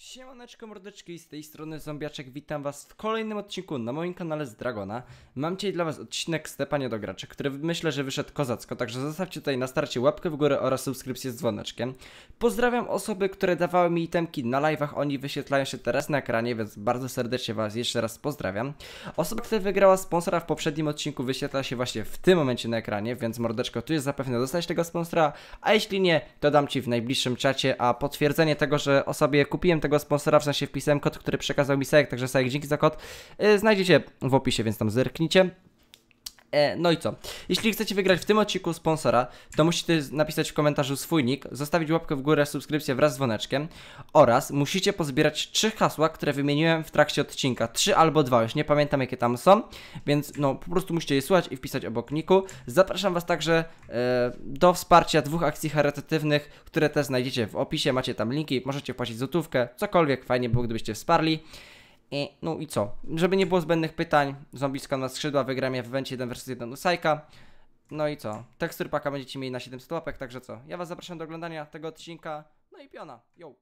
Siemaneczko mordeczki, z tej strony Zombiaczek, witam was w kolejnym odcinku na moim kanale z Dragona. Mam dzisiaj dla was odcinek Stepanie do graczy, który myślę, że wyszedł kozacko, także zostawcie tutaj na starcie łapkę w górę oraz subskrypcję z dzwoneczkiem. Pozdrawiam osoby, które dawały mi itemki na live'ach, oni wyświetlają się teraz na ekranie, więc bardzo serdecznie was jeszcze raz pozdrawiam. Osoba, która wygrała sponsora w poprzednim odcinku wyświetla się właśnie w tym momencie na ekranie, więc mordeczko, tu jest zapewne dostać tego sponsora, a jeśli nie, to dam ci w najbliższym czacie, a potwierdzenie tego, że osobie kupiłem tego tego sponsora, w sensie wpisałem kod, który przekazał mi Sajek, także Sajek, dzięki za kod, yy, znajdziecie w opisie, więc tam zerknijcie. E, no i co? Jeśli chcecie wygrać w tym odcinku sponsora, to musicie napisać w komentarzu swój nick, zostawić łapkę w górę, subskrypcję wraz z dzwoneczkiem oraz musicie pozbierać trzy hasła, które wymieniłem w trakcie odcinka. Trzy albo dwa, już nie pamiętam jakie tam są, więc no po prostu musicie je słuchać i wpisać obok niku. Zapraszam Was także e, do wsparcia dwóch akcji charytatywnych, które też znajdziecie w opisie, macie tam linki, możecie płacić złotówkę, cokolwiek, fajnie było gdybyście wsparli. I, no i co? Żeby nie było zbędnych pytań, zombiska na skrzydła wygram ja w evencie 1 vs 1 Usajka. No i co? Tekstur paka będziecie mieli na 700 łapek, także co? Ja was zapraszam do oglądania tego odcinka. No i piona, yo!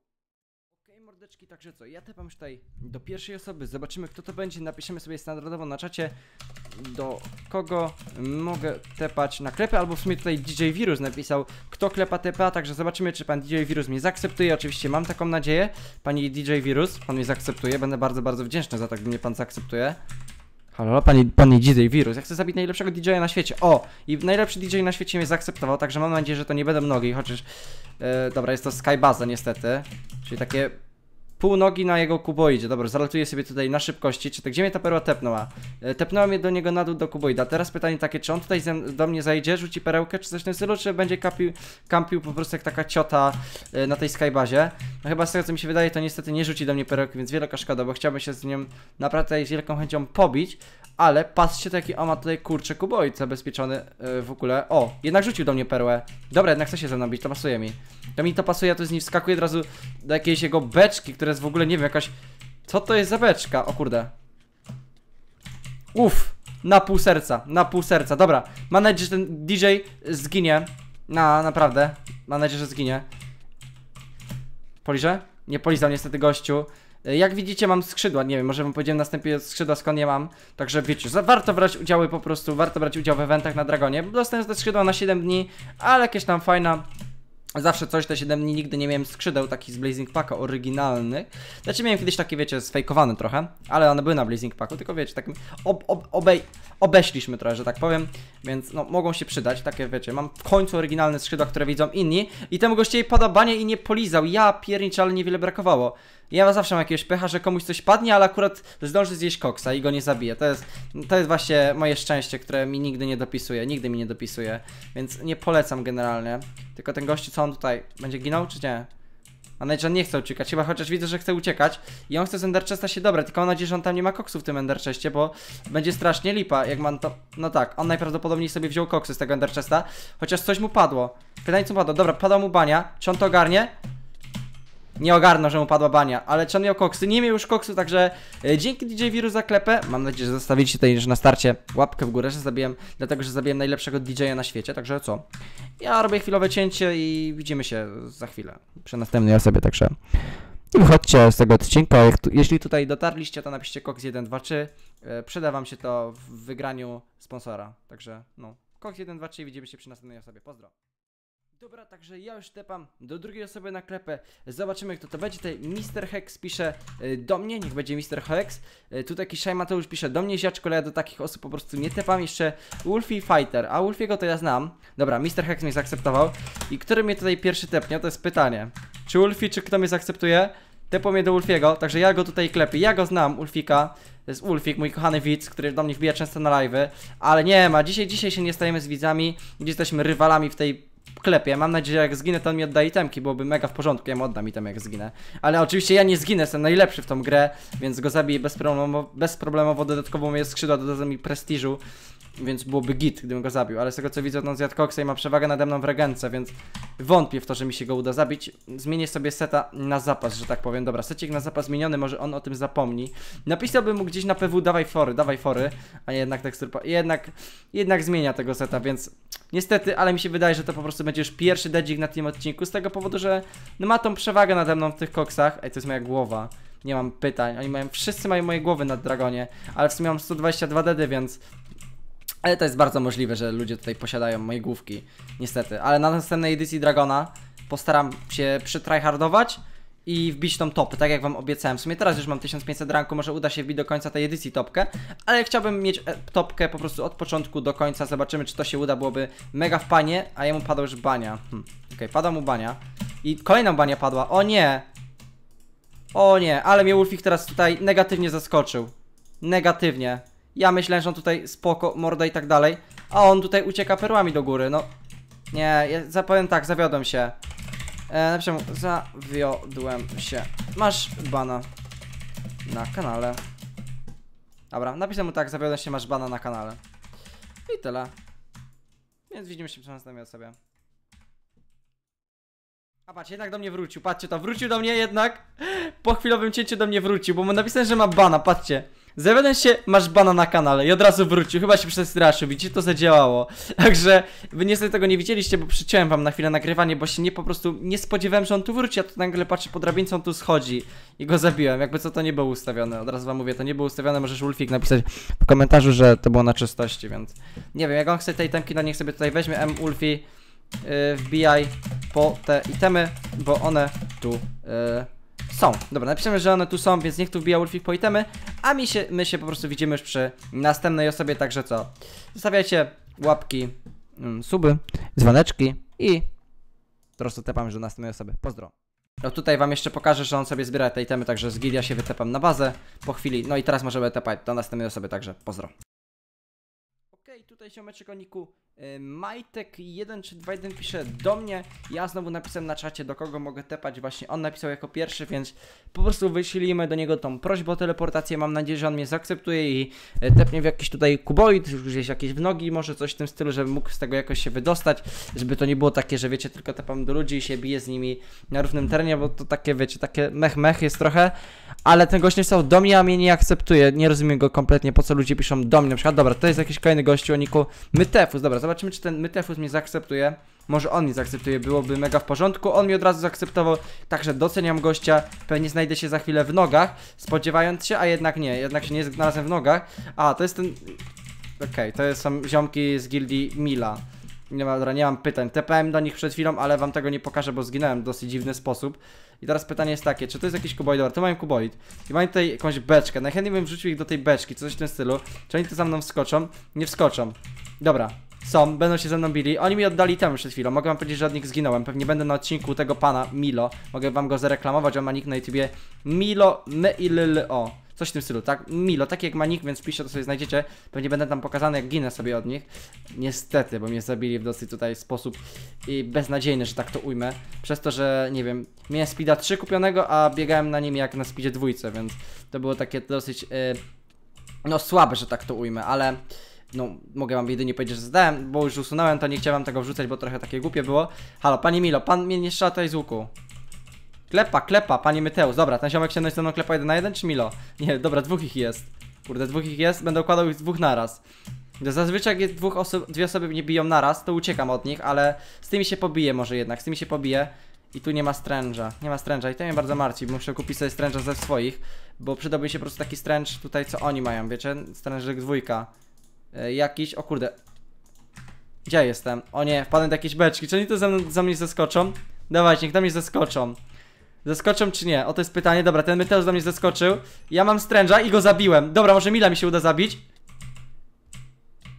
mordeczki, także co, ja tepam już tutaj do pierwszej osoby, zobaczymy kto to będzie, napiszemy sobie standardowo na czacie do kogo mogę tepać na klepę, albo w sumie tutaj DJ Virus napisał kto klepa tepa, także zobaczymy czy pan DJ Virus mnie zaakceptuje, oczywiście mam taką nadzieję, pani DJ Virus, pan mnie zaakceptuje, będę bardzo, bardzo wdzięczny za to, gdy mnie pan zaakceptuje. Halo, pani, pani DJ Virus. Ja chcę zabić najlepszego DJ-a na świecie. O! I najlepszy DJ na świecie mnie zaakceptował, także mam nadzieję, że to nie będą nogi, chociaż... Yy, dobra, jest to Skybaza niestety. Czyli takie pół nogi na jego kuboidzie. Dobra, zalatuję sobie tutaj na szybkości. Czy tak, gdzie mnie ta perła tepnęła? E, tepnęła mnie do niego na dół do kuboida. Teraz pytanie takie, czy on tutaj do mnie zajdzie, rzuci perełkę, czy coś w tym stylu, czy będzie kampił, kampił po prostu jak taka ciota e, na tej skybazie. No chyba z tego co mi się wydaje, to niestety nie rzuci do mnie perełki, więc wielka szkoda, bo chciałbym się z nią naprawdę z wielką chęcią pobić. Ale patrzcie, taki o ma tutaj kurczę kubojc zabezpieczony yy, w ogóle. O, jednak rzucił do mnie perłę. Dobra, jednak chce się ze mną bić, to pasuje mi. To mi to pasuje, ja tu z nim wskakuję od razu do jakiejś jego beczki, która jest w ogóle, nie wiem, jakaś... Co to jest za beczka? O kurde. Uff, na pół serca, na pół serca, dobra. Mam nadzieję, że ten DJ zginie. Na, naprawdę. Mam nadzieję, że zginie. Poliżę? Nie polizał niestety gościu. E, jak widzicie mam skrzydła, nie wiem, może wam powiedziałem następnie skrzydła skąd nie mam Także wiecie, warto brać udziały po prostu, warto brać udział w eventach na Dragonie Dostałem te skrzydła na 7 dni, ale jakieś tam fajna Zawsze coś, te 7 dni nigdy nie miałem skrzydeł takich z Blazing Packa oryginalnych. Znaczy miałem kiedyś takie, wiecie, sfejkowane trochę, ale one były na Blazing Packu, tylko wiecie, tak ob, ob, obej, obeśliśmy trochę, że tak powiem, więc no mogą się przydać, takie wiecie, mam w końcu oryginalne skrzydła, które widzą inni i temu gościowi podobanie i nie polizał, ja pierniczę, ale niewiele brakowało. Ja zawsze mam jakiegoś pecha, że komuś coś padnie, ale akurat zdąży zjeść koksa i go nie zabije. To jest, to jest właśnie moje szczęście, które mi nigdy nie dopisuje, nigdy mi nie dopisuje, więc nie polecam generalnie. Tylko ten gościu, co on tutaj, będzie ginął czy nie? A nadzieję, nie chce uciekać, chyba chociaż widzę, że chce uciekać i on chce z Enderchesta się dobrać, tylko mam nadzieję, że on tam nie ma koksu w tym Enderchestie, bo będzie strasznie lipa, jak mam to... No tak, on najprawdopodobniej sobie wziął koksy z tego Enderchesta, chociaż coś mu padło. Pytanie co padło, dobra, padła mu bania, czy on to ogarnie? nie ogarnął, że mu padła bania, ale Chan miał koksy, nie miał już koksu, także e, dzięki DJ Virus za klepę. Mam nadzieję, że zostawiliście tutaj że na starcie łapkę w górę, że zabiłem, dlatego że zabiłem najlepszego DJ-a na świecie, także co? Ja robię chwilowe cięcie i widzimy się za chwilę przy następnej osobie, także nie wychodźcie z tego odcinka. Tu, jeśli tutaj dotarliście, to napiszcie koks 123. Yy, przyda wam się to w wygraniu sponsora, także no. Koks 123 widzimy się przy następnej osobie. Pozdro. Dobra, także ja już tepam do drugiej osoby na klepę. Zobaczymy, kto to będzie. Tutaj Mr. Hex pisze y, do mnie, niech będzie Mr. Hex. Y, tutaj Kiszaj Mateusz pisze do mnie, ziaczko, ale ja do takich osób po prostu nie tepam. Jeszcze Wolfie Fighter, a Wolfiego to ja znam. Dobra, Mr. Hex mnie zaakceptował. I który mnie tutaj pierwszy tepnie, to jest pytanie. Czy Wolfie, czy kto mnie zaakceptuje? Tepą mnie do Ulfiego, także ja go tutaj klepię. Ja go znam, Ulfika. To jest Ulfik, mój kochany widz, który do mnie wbija często na live, ale nie ma. Dzisiaj, dzisiaj się nie stajemy z widzami, gdzie jesteśmy rywalami w tej klepie. Mam nadzieję, że jak zginę, to on mi odda itemki, byłoby mega w porządku, ja mu oddam item, jak zginę. Ale oczywiście ja nie zginę, jestem najlepszy w tą grę, więc go zabiję bezproblemowo, bezproblemowo dodatkowo moje skrzydła dodadzą mi prestiżu, więc byłoby git, gdybym go zabił. Ale z tego co widzę, on zjadł koksa i ma przewagę nade mną w regence, więc wątpię w to, że mi się go uda zabić. Zmienię sobie seta na zapas, że tak powiem. Dobra, secik na zapas zmieniony, może on o tym zapomni. Napisałbym mu gdzieś na PW, dawaj fory, dawaj fory, a jednak tekstur... Jednak, jednak zmienia tego seta, więc Niestety, ale mi się wydaje, że to po prostu będzie już pierwszy dedzik na tym odcinku z tego powodu, że no ma tą przewagę nade mną w tych koksach. Ej, to jest moja głowa. Nie mam pytań. Oni mają, wszyscy mają moje głowy na dragonie, ale w sumie mam 122 dedy, więc ale to jest bardzo możliwe, że ludzie tutaj posiadają moje główki, niestety. Ale na następnej edycji Dragona postaram się przytryhardować i wbić tą topę, tak jak wam obiecałem. W sumie teraz już mam 1500 ranku, może uda się wbić do końca tej edycji topkę, ale chciałbym mieć e, topkę po prostu od początku do końca, zobaczymy czy to się uda, byłoby mega w panie, a jemu padła już bania. Hmm. Okej, okay, padła mu bania i kolejna bania padła, o nie! O nie, ale mnie Wolfik teraz tutaj negatywnie zaskoczył. Negatywnie. Ja myślałem, że on tutaj spoko, morda i tak dalej, a on tutaj ucieka perłami do góry, no... Nie, ja tak, zawiodłem się. E, napiszę mu, zawiodłem się. Masz bana na kanale. Dobra, napiszę mu tak, zawiodłem się, masz bana na kanale. I tyle. Więc widzimy się przy następnej sobie. A patrz, jednak do mnie wrócił, patrzcie to, wrócił do mnie jednak Po chwilowym cięciu do mnie wrócił, bo mu napisałem, że ma bana, patrzcie Zawiadam się, masz bana na kanale i od razu wrócił, chyba się przestraszył, widzicie, to zadziałało. Także wy niestety tego nie widzieliście, bo przyciąłem wam na chwilę nagrywanie, bo się nie po prostu nie spodziewałem, że on tu wróci, a tu nagle patrzę pod drabince, on tu schodzi i go zabiłem. Jakby co, to nie było ustawione, od razu wam mówię, to nie było ustawione, możesz Ulfik napisać w komentarzu, że to było na czystości, więc... Nie wiem, jak on chce tej temki, no niech sobie tutaj weźmie M Ulfi, yy, wbijaj po te itemy, bo one tu... Yy są. Dobra, napiszemy, że one tu są, więc niech tu wbija wolfik po itemy, a mi się, my się po prostu widzimy już przy następnej osobie, także co? Zostawiajcie łapki, mm, suby, dzwoneczki i po prostu tepam do następnej osoby. Pozdro. No tutaj wam jeszcze pokażę, że on sobie zbiera te itemy, także z Gilia się wytepam na bazę po chwili. No i teraz możemy tepać do następnej osoby, także pozdro tutaj ziomeczek koniku y, Majtek1 czy 21 pisze do mnie, ja znowu napisałem na czacie do kogo mogę tepać, właśnie on napisał jako pierwszy, więc po prostu wyślijmy do niego tą prośbę o teleportację, mam nadzieję, że on mnie zaakceptuje i y, tepnie w jakiś tutaj kuboid, gdzieś jakieś w nogi, może coś w tym stylu, żeby mógł z tego jakoś się wydostać, żeby to nie było takie, że wiecie, tylko tepam do ludzi i się bije z nimi na równym terenie, bo to takie, wiecie, takie mech mech jest trochę, ale ten gość nie stał do mnie, a mnie nie akceptuje, nie rozumiem go kompletnie, po co ludzie piszą do mnie, na przykład, dobra, to jest jakiś kolejny gościu, Bioniku. Mytefus, dobra, zobaczymy czy ten Mytefus mnie zaakceptuje. Może on mnie zaakceptuje, byłoby mega w porządku. On mi od razu zaakceptował, także doceniam gościa. Pewnie znajdę się za chwilę w nogach, spodziewając się, a jednak nie, jednak się nie znalazłem w nogach. A, to jest ten... Okej, okay, to są ziomki z gildii Mila. Nie, ma, nie mam pytań. TPM do nich przed chwilą, ale wam tego nie pokażę, bo zginąłem w dosyć dziwny sposób. I teraz pytanie jest takie, czy to jest jakiś kuboid? Dobra, tu mają kuboid. I mają tutaj jakąś beczkę. Najchętniej bym wrzucił ich do tej beczki, coś w tym stylu. Czy oni tu za mną wskoczą? Nie wskoczą. Dobra, są, będą się ze mną bili. Oni mi oddali temu przed chwilą. Mogę wam powiedzieć, że od nich zginąłem. Pewnie będę na odcinku tego pana Milo. Mogę wam go zareklamować, on ma nick na YouTubie Milo O Coś w tym stylu, tak? Milo, tak jak ma nick, więc piszę to sobie znajdziecie. Pewnie będę tam pokazany, jak ginę sobie od nich. Niestety, bo mnie zabili w dosyć tutaj sposób i beznadziejny, że tak to ujmę. Przez to, że nie wiem, miałem speeda 3 kupionego, a biegałem na nim jak na speedzie dwójce, więc to było takie dosyć, yy, no słabe, że tak to ujmę, ale no mogę wam jedynie powiedzieć, że zdałem, bo już usunąłem, to nie chciałem tego wrzucać, bo trochę takie głupie było. Halo, panie Milo, pan mnie nie strzela tutaj z łuku. Klepa, klepa, panie Myteus. Dobra, ten ziomek się ze mną klepa jeden na jeden, czy Milo? Nie, dobra, dwóch ich jest. Kurde, dwóch ich jest, będę układał ich dwóch naraz. Zazwyczaj jak jest dwóch osób, dwie osoby mnie biją naraz, to uciekam od nich, ale z tymi się pobiję może jednak, z tymi się pobiję. I tu nie ma stręża, nie ma stręża i to mnie bardzo martwi, muszę kupić sobie stręża ze swoich, bo przydałby mi się po prostu taki stręcz tutaj, co oni mają, wiecie? Strężyk dwójka. E, jakiś, o kurde. Gdzie jestem? O nie, wpadłem do jakiejś beczki, czy oni tu za, za mnie zaskoczą? Dawaj, niech tam mnie zaskoczą. Zaskoczą czy nie? O to jest pytanie. Dobra, ten Meteus do mnie zaskoczył. Ja mam stręża i go zabiłem. Dobra, może Mila mi się uda zabić.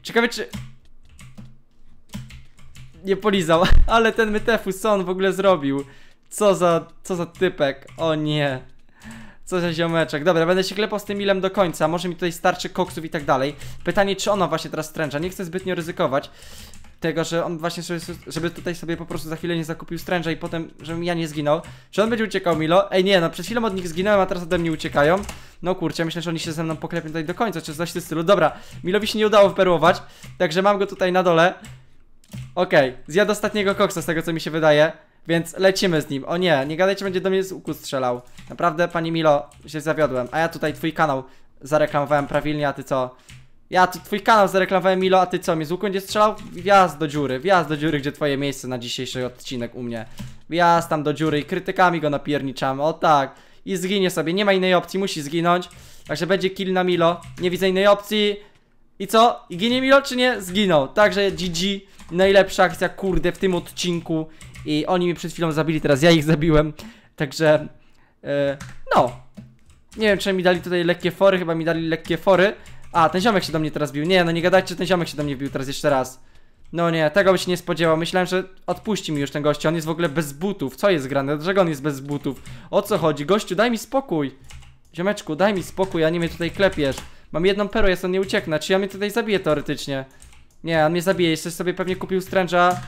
Ciekawe czy... Nie polizał, ale ten Metefus, co on w ogóle zrobił? Co za... co za typek. O nie. Co za ziomeczek. Dobra, będę się klepał z tym Milem do końca. Może mi tutaj starczy koksów i tak dalej. Pytanie, czy ona właśnie teraz stręża? Nie chcę zbytnio ryzykować tego, że on właśnie sobie, żeby tutaj sobie po prostu za chwilę nie zakupił stręża i potem, żebym ja nie zginął. Czy on będzie uciekał Milo? Ej nie, no przed chwilą od nich zginąłem, a teraz ode mnie uciekają. No kurczę, myślę, że oni się ze mną poklepią tutaj do końca, czy coś w tym stylu. Dobra, Milowi się nie udało wperłować, także mam go tutaj na dole. Okej, okay. zjadł ostatniego koksa z tego co mi się wydaje. Więc lecimy z nim. O nie, nie gadajcie, będzie do mnie z uku strzelał. Naprawdę, pani Milo, się zawiodłem. A ja tutaj twój kanał zareklamowałem prawilnie, a ty co? Ja tu twój kanał zareklamowałem Milo, a ty co, mi z łuku będzie strzelał? Wjazd do dziury, wjazd do dziury, gdzie twoje miejsce na dzisiejszy odcinek u mnie. Wjazd tam do dziury i krytykami go napierniczamy, o tak. I zginie sobie, nie ma innej opcji, musi zginąć. Także będzie kill na Milo, nie widzę innej opcji. I co? I ginie Milo czy nie? Zginął. Także GG, najlepsza akcja kurde w tym odcinku. I oni mnie przed chwilą zabili, teraz ja ich zabiłem. Także, yy, no. Nie wiem czy mi dali tutaj lekkie fory, chyba mi dali lekkie fory. A, ten ziomek się do mnie teraz bił. Nie, no nie gadajcie, ten ziomek się do mnie bił teraz jeszcze raz. No nie, tego byś nie spodziewał. Myślałem, że odpuści mi już ten gościu. On jest w ogóle bez butów. Co jest grane? Dlaczego on jest bez butów? O co chodzi? Gościu, daj mi spokój. Ziomeczku, daj mi spokój, a nie mnie tutaj klepiesz. Mam jedną perłę, jest on nie ucieknę. Czy ja mnie tutaj zabiję teoretycznie? Nie, on mnie zabije. Jesteś sobie pewnie kupił stręża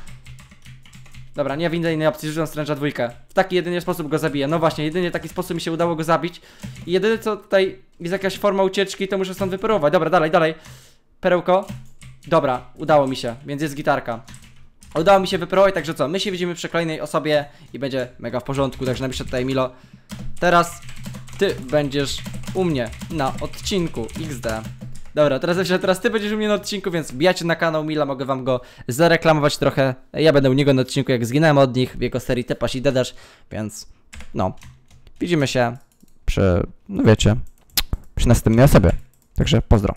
Dobra, nie widzę innej opcji, rzucam stręża dwójkę. W taki jedyny sposób go zabiję. No właśnie, jedynie taki sposób mi się udało go zabić. I jedyne co tutaj jest jakaś forma ucieczki, to muszę stąd wyparować. Dobra, dalej, dalej. Perełko. Dobra, udało mi się, więc jest gitarka. Udało mi się wyparować, także co, my się widzimy przy kolejnej osobie i będzie mega w porządku, także napiszę tutaj Milo. Teraz ty będziesz u mnie na odcinku XD. Dobra, teraz, teraz ty będziesz u mnie na odcinku, więc bijacie na kanał Mila, mogę wam go zareklamować trochę. Ja będę u niego na odcinku, jak zginęłem od nich w jego serii Tepaś i Dedasz, więc no. Widzimy się przy, no wiecie, przy następnej osobie. Także pozdro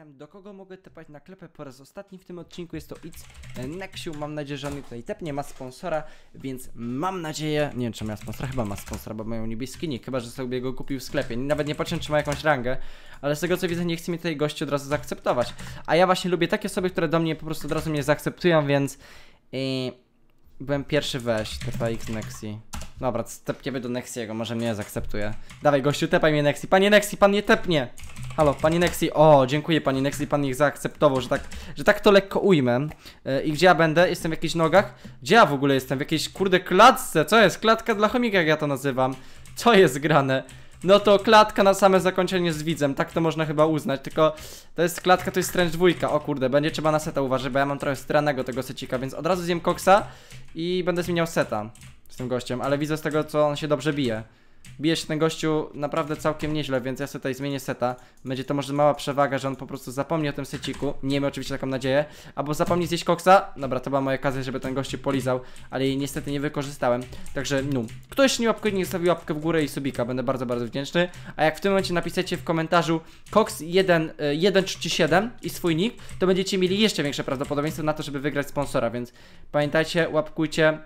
napisałem, do kogo mogę tepać na klepę po raz ostatni w tym odcinku. Jest to It's Nexiu. Mam nadzieję, że on mi tutaj tepnie. Ma sponsora, więc mam nadzieję. Nie wiem, czy ma sponsora, chyba ma sponsora, bo mają niebieski Chyba, że sobie go kupił w sklepie. Nawet nie patrzę, czy ma jakąś rangę, ale z tego co widzę, nie chce mi tutaj gości od razu zaakceptować. A ja właśnie lubię takie osoby, które do mnie po prostu od razu mnie zaakceptują, więc. Yy, byłem pierwszy weź TPX Nexi. Dobra, stepniemy do Nexiego, może mnie zaakceptuje. Dawaj gościu, tepaj mnie Nexi. Panie Nexi, pan nie tepnie! Halo, panie Nexi, o, dziękuję panie Nexi, pan ich zaakceptował, że tak, że tak to lekko ujmę. Yy, I gdzie ja będę? Jestem w jakichś nogach? Gdzie ja w ogóle jestem? W jakiejś kurde klatce? Co jest? Klatka dla chomika, jak ja to nazywam. Co jest grane? No to klatka na same zakończenie z widzem, tak to można chyba uznać, tylko to jest klatka, to jest strange dwójka, o kurde, będzie trzeba na seta uważać, bo ja mam trochę stranego tego secika, więc od razu zjem koksa i będę zmieniał seta z tym gościem, ale widzę z tego, co on się dobrze bije. Bije się ten gościu naprawdę całkiem nieźle, więc ja sobie tutaj zmienię seta. Będzie to może mała przewaga, że on po prostu zapomni o tym seciku. Miejmy oczywiście taką nadzieję. Albo zapomni zjeść koksa. Dobra, to była moja okazja, żeby ten gościu polizał, ale jej niestety nie wykorzystałem. Także, no. Kto jeszcze nie łapkuje, nie zostawił łapkę w górę i subika. Będę bardzo, bardzo wdzięczny. A jak w tym momencie napiszecie w komentarzu koks137 e, i swój nick, to będziecie mieli jeszcze większe prawdopodobieństwo na to, żeby wygrać sponsora, więc pamiętajcie, łapkujcie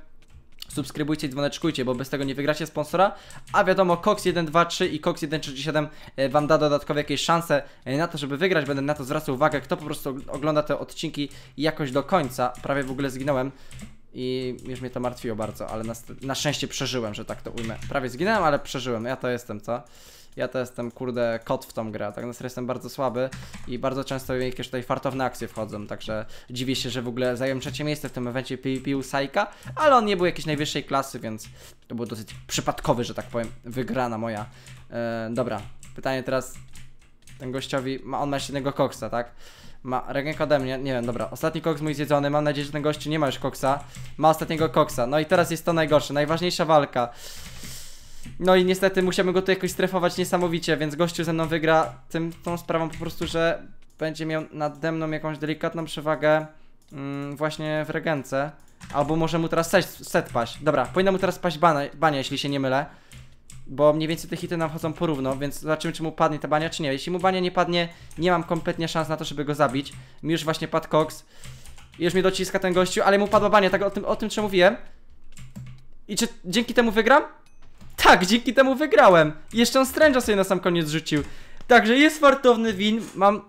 subskrybujcie i dzwoneczkujcie, bo bez tego nie wygracie sponsora. A wiadomo, Cox123 i Cox137 e, Wam da dodatkowe jakieś szanse e, na to, żeby wygrać. Będę na to zwracał uwagę, kto po prostu ogląda te odcinki jakoś do końca. Prawie w ogóle zginąłem. I już mnie to martwiło bardzo, ale na, na szczęście przeżyłem, że tak to ujmę. Prawie zginąłem, ale przeżyłem. Ja to jestem, co? Ja to jestem, kurde, kot w tą grę, tak na serio jestem bardzo słaby i bardzo często jakieś tutaj fartowne akcje wchodzą, także dziwię się, że w ogóle zająłem trzecie miejsce w tym evencie PvP Sajka, ale on nie był jakiejś najwyższej klasy, więc to był dosyć przypadkowy, że tak powiem, wygrana moja. E, dobra, pytanie teraz ten gościowi, ma, on ma jeszcze koksa, tak? Ma rękę ode mnie, nie wiem, dobra, ostatni koks mój zjedzony, mam nadzieję, że ten gościu nie ma już koksa Ma ostatniego koksa, no i teraz jest to najgorsze, najważniejsza walka no i niestety musiałem go tu jakoś strefować niesamowicie, więc gościu ze mną wygra tym, tą sprawą po prostu, że będzie miał nade mną jakąś delikatną przewagę mm, właśnie w regence. Albo może mu teraz set, set paść. Dobra, powinna mu teraz paść bana, bania, jeśli się nie mylę. Bo mniej więcej te hity nam wchodzą porówno, więc zobaczymy czy mu padnie ta bania, czy nie. Jeśli mu bania nie padnie, nie mam kompletnie szans na to, żeby go zabić. Mi już właśnie padł Cox. Już mnie dociska ten gościu, ale mu padła bania, tak o tym, o tym czym mówiłem. I czy dzięki temu wygram? Tak, dzięki temu wygrałem. Jeszcze on stręża sobie na sam koniec rzucił. Także jest wartowny win, mam...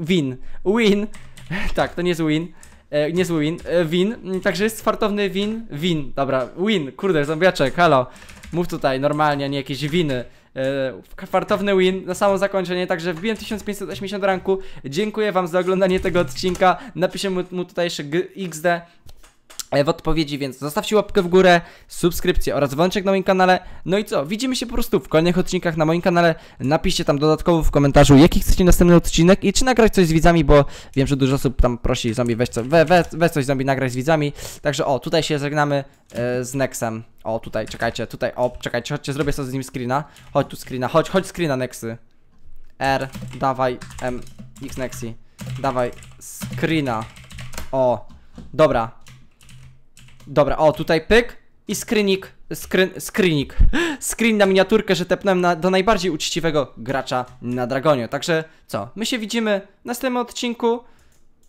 win. Win. tak, to nie jest win. E, nie jest win. E, win. Także jest wartowny win. Win. Dobra, win. Kurde, zombiaczek, halo. Mów tutaj, normalnie, a nie jakieś winy e, Fartowny win na samo zakończenie, także wbiłem 1580 ranku. Dziękuję Wam za oglądanie tego odcinka. Napiszę mu, mu tutaj jeszcze XD E, w odpowiedzi, więc zostawcie łapkę w górę, subskrypcję oraz dzwoneczek na moim kanale. No i co? Widzimy się po prostu w kolejnych odcinkach na moim kanale. Napiszcie tam dodatkowo w komentarzu, jaki chcecie następny odcinek i czy nagrać coś z widzami, bo wiem, że dużo osób tam prosi zombie weź, co, we, we, weź coś zombie nagrać z widzami. Także o, tutaj się żegnamy e, z Nexem. O, tutaj, czekajcie, tutaj, o, czekajcie, chodźcie, zrobię sobie z nim screena. Chodź tu screena, chodź, chodź screena Nexy. R, dawaj, M, X Nexy, Dawaj, screena. O, dobra. Dobra, o tutaj pyk i screenik, screen, screenik, screen na miniaturkę, że tepnąłem na, do najbardziej uczciwego gracza na Dragonie. Także co, my się widzimy w następnym odcinku,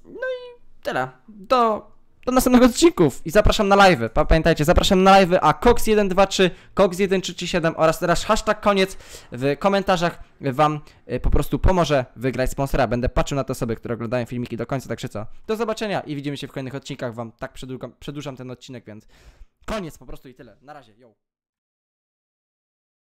no i tyle, do do następnych odcinków i zapraszam na live. Pamiętajcie, zapraszam na live, a Cox123, Cox1337 oraz teraz hashtag koniec w komentarzach Wam y, po prostu pomoże wygrać sponsora. Będę patrzył na te osoby, które oglądają filmiki do końca, także co. Do zobaczenia i widzimy się w kolejnych odcinkach. Wam tak przedłużam, przedłużam ten odcinek, więc koniec po prostu i tyle. Na razie, yo.